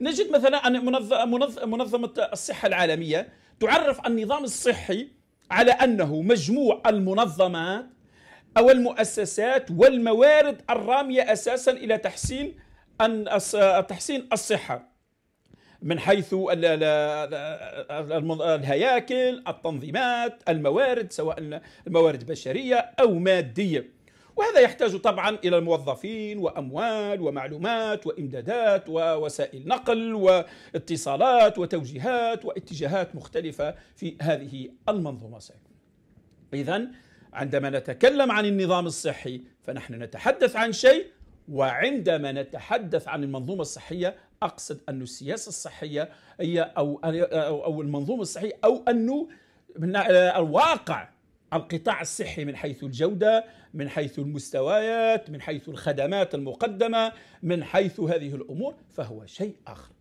نجد مثلا أن منظمة الصحة العالمية تعرف النظام الصحي على أنه مجموع المنظمات أو المؤسسات والموارد الرامية أساسا إلى تحسين تحسين الصحة من حيث الهياكل التنظيمات الموارد سواء الموارد بشرية أو مادية وهذا يحتاج طبعا الى الموظفين واموال ومعلومات وامدادات ووسائل نقل واتصالات وتوجيهات واتجاهات مختلفه في هذه المنظومه اذا عندما نتكلم عن النظام الصحي فنحن نتحدث عن شيء وعندما نتحدث عن المنظومه الصحيه اقصد ان السياسه الصحيه هي او او المنظومه الصحيه او انه الواقع القطاع الصحي من حيث الجوده من حيث المستويات من حيث الخدمات المقدمه من حيث هذه الامور فهو شيء اخر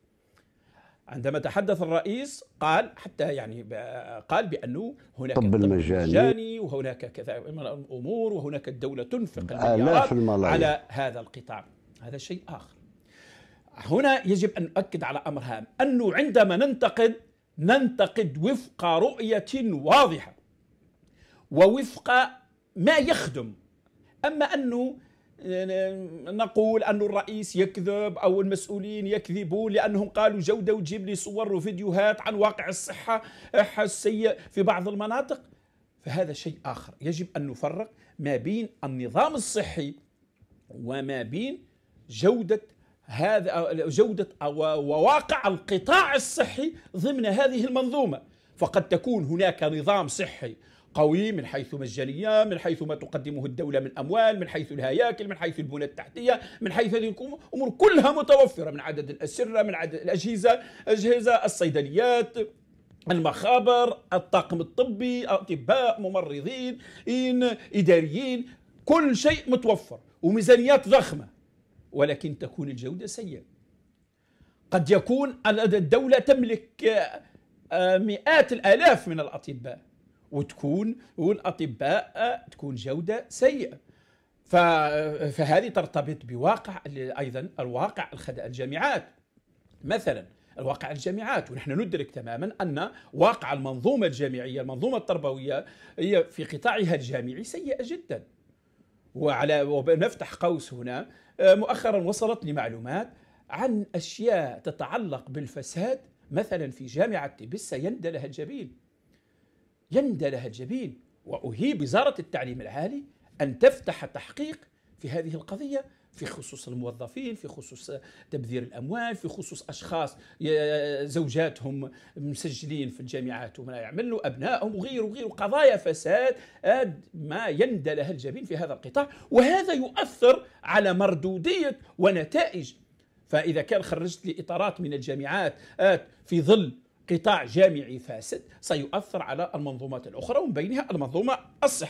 عندما تحدث الرئيس قال حتى يعني قال بانه هناك الطب المجاني, المجاني وهناك كذا من الامور وهناك الدوله تنفق المليارات على هذا القطاع هذا شيء اخر هنا يجب ان نؤكد على امر هام انه عندما ننتقد ننتقد وفق رؤيه واضحه ووفق ما يخدم أما أنه آه، نقول أن الرئيس يكذب أو المسؤولين يكذبون لأنهم قالوا جودة وتجيب لي صور وفيديوهات عن واقع الصحة آه، السيء في بعض المناطق فهذا شيء آخر يجب أن نفرق ما بين النظام الصحي وما بين جودة هذا جودة وواقع القطاع الصحي ضمن هذه المنظومة فقد تكون هناك نظام صحي قوي من حيث مجانية من حيث ما تقدمه الدولة من أموال من حيث الهياكل من حيث البنى التحتية من حيث هذه الأمور كلها متوفرة من عدد الأسرة من عدد الأجهزة أجهزة الصيدليات المخابر الطاقم الطبي أطباء ممرضين إداريين كل شيء متوفر وميزانيات ضخمة ولكن تكون الجودة سيئة قد يكون الدولة تملك آه، مئات الآلاف من الأطباء وتكون اطباء تكون جوده سيئه فهذه ترتبط بواقع ايضا الواقع الجامعات مثلا الواقع الجامعات ونحن ندرك تماما ان واقع المنظومه الجامعيه المنظومه التربويه هي في قطاعها الجامعي سيئه جدا وعلى ونفتح قوس هنا مؤخرا وصلت لمعلومات عن اشياء تتعلق بالفساد مثلا في جامعه تبسه يندى لها الجبين يندى لها الجبين وأهيب وزارة التعليم العالي أن تفتح تحقيق في هذه القضية في خصوص الموظفين في خصوص تبذير الأموال في خصوص أشخاص زوجاتهم مسجلين في الجامعات وما يعملوا أبنائهم وغير وغير قضايا فساد ما يندى لها الجبين في هذا القطاع وهذا يؤثر على مردودية ونتائج فإذا كان خرجت لي إطارات من الجامعات في ظل قطاع جامعي فاسد سيؤثر على المنظومات الأخرى ومن بينها المنظومة الصحية